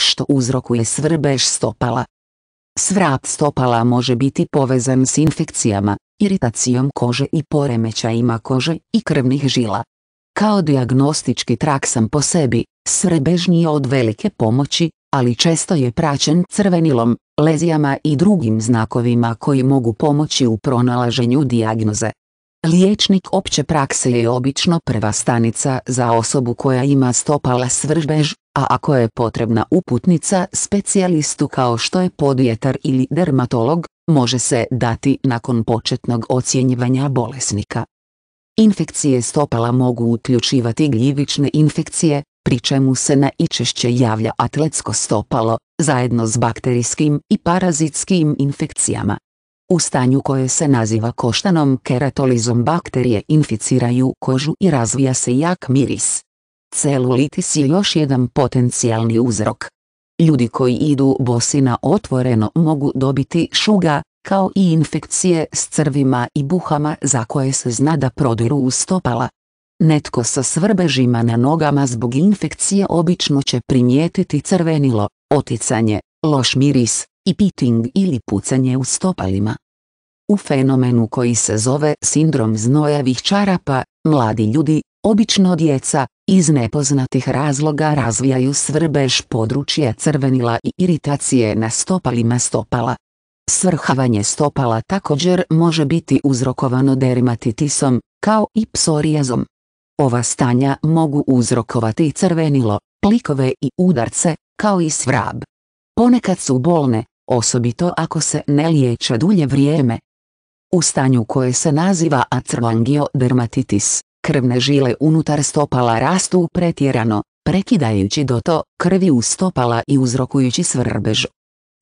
što uzrokuje svrbež stopala. Svrat stopala može biti povezan s infekcijama, iritacijom kože i poremećajima kože i krvnih žila. Kao dijagnostički trak sam po sebi, svrbež nije od velike pomoći, ali često je praćen crvenilom, lezijama i drugim znakovima koji mogu pomoći u pronalaženju dijagnoze. Liječnik opće prakse je obično prva stanica za osobu koja ima stopala svržbež, a ako je potrebna uputnica specijalistu kao što je podijetar ili dermatolog, može se dati nakon početnog ocjenjivanja bolesnika. Infekcije stopala mogu uključivati gljivične infekcije, pri čemu se najčešće javlja atletsko stopalo, zajedno s bakterijskim i parazitskim infekcijama. U stanju koje se naziva koštanom keratolizom bakterije inficiraju kožu i razvija se jak miris. Celulitis je još jedan potencijalni uzrok. Ljudi koji idu bosi na otvoreno mogu dobiti šuga, kao i infekcije s crvima i buhama za koje se zna da prodiru u stopala. Netko sa svrbežima na nogama zbog infekcije obično će primijetiti crvenilo, oticanje, loš miris, i piting ili pucanje u stopalima. U fenomenu koji se zove sindrom znojavih čarapa, mladi ljudi, obično djeca, iz nepoznatih razloga razvijaju svrbež područja crvenila i iritacije na stopalima stopala. Svrhavanje stopala također može biti uzrokovano dermatitisom, kao i psorijazom. Ova stanja mogu uzrokovati crvenilo, plikove i udarce, kao i svrab. Ponekad su bolne, osobito ako se ne liječe dulje vrijeme. U stanju koje se naziva dermatitis, krvne žile unutar stopala rastu pretjerano, prekidajući do to krvi u stopala i uzrokujući svrbež.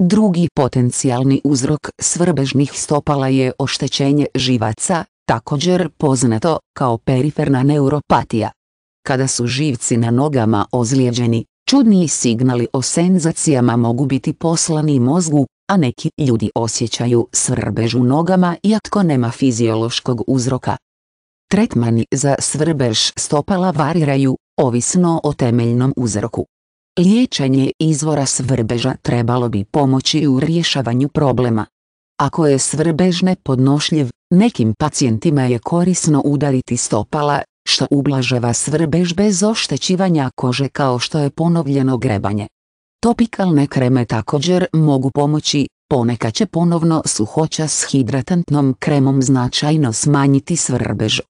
Drugi potencijalni uzrok svrbežnih stopala je oštećenje živaca, također poznato kao periferna neuropatija. Kada su živci na nogama ozlijeđeni, Čudniji signali o senzacijama mogu biti poslani mozgu, a neki ljudi osjećaju svrbež u nogama iako nema fiziološkog uzroka. Tretmani za svrbež stopala variraju, ovisno o temeljnom uzroku. Liječenje izvora svrbeža trebalo bi pomoći u rješavanju problema. Ako je svrbež nepodnošljiv, nekim pacijentima je korisno udariti stopala što ublaževa svrbež bez oštećivanja kože kao što je ponovljeno grebanje. Topikalne kreme također mogu pomoći, ponekad će ponovno suhoća s hidratantnom kremom značajno smanjiti svrbež.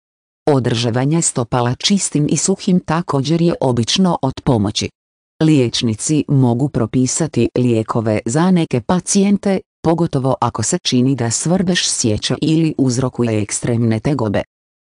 Održavanje stopala čistim i suhim također je obično od pomoći. Liječnici mogu propisati lijekove za neke pacijente, pogotovo ako se čini da svrbež sjeća ili uzrokuje ekstremne tegobe.